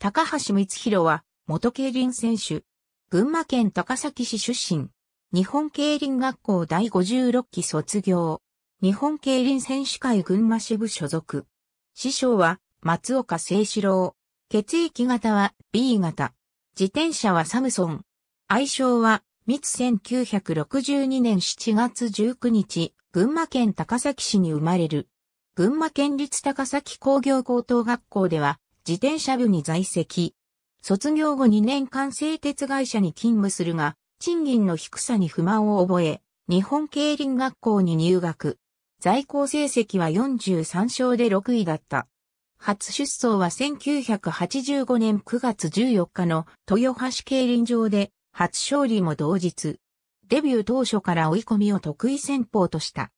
高橋光弘は、元競輪選手。群馬県高崎市出身。日本競輪学校第56期卒業。日本競輪選手会群馬支部所属。師匠は、松岡聖志郎。血液型は B 型。自転車はサムソン。愛称は、密1962年7月19日、群馬県高崎市に生まれる。群馬県立高崎工業高等学校では、自転車部に在籍。卒業後2年間製鉄会社に勤務するが、賃金の低さに不満を覚え、日本競輪学校に入学。在校成績は43勝で6位だった。初出走は1985年9月14日の豊橋競輪場で初勝利も同日。デビュー当初から追い込みを得意戦法とした。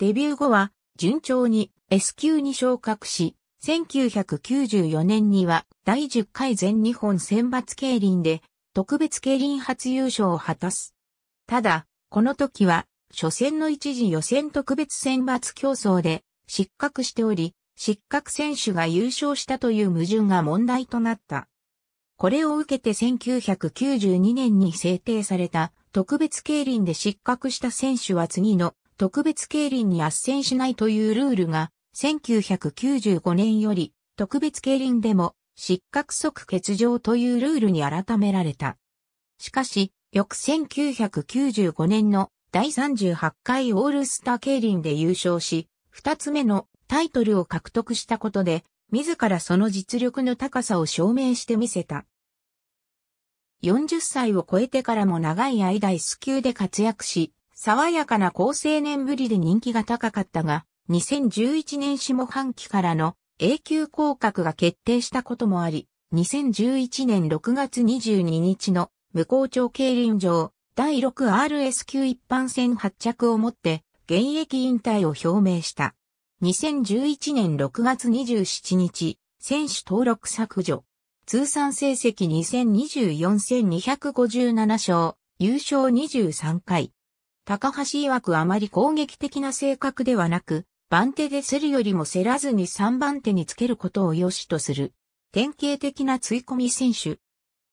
デビュー後は順調に S 級に昇格し、1994年には第10回全日本選抜競輪で特別競輪初優勝を果たす。ただ、この時は初戦の一時予選特別選抜競争で失格しており、失格選手が優勝したという矛盾が問題となった。これを受けて1992年に制定された特別競輪で失格した選手は次の特別競輪に圧戦しないというルールが1995年より特別競輪でも失格即欠場というルールに改められた。しかし、翌1995年の第38回オールスター競輪で優勝し、二つ目のタイトルを獲得したことで、自らその実力の高さを証明してみせた。40歳を超えてからも長い間 S 級で活躍し、爽やかな高青年ぶりで人気が高かったが、2011年下半期からの永久降格が決定したこともあり、2011年6月22日の無効庁競輪場第 6RS 級一般戦発着をもって現役引退を表明した。2011年6月27日、選手登録削除。通算成績2024 257勝、優勝23回。高橋曰くあまり攻撃的な性格ではなく、番手で競るよりも競らずに3番手につけることを良しとする。典型的な追い込み選手。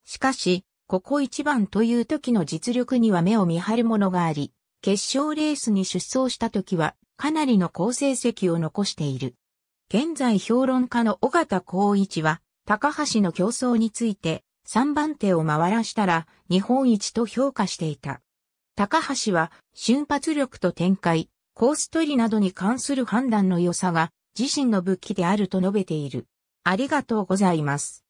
しかし、ここ一番という時の実力には目を見張るものがあり、決勝レースに出走した時は、かなりの好成績を残している。現在評論家の尾形光一は、高橋の競争について、3番手を回らしたら日本一と評価していた。高橋は瞬発力と展開、コース取りなどに関する判断の良さが自身の武器であると述べている。ありがとうございます。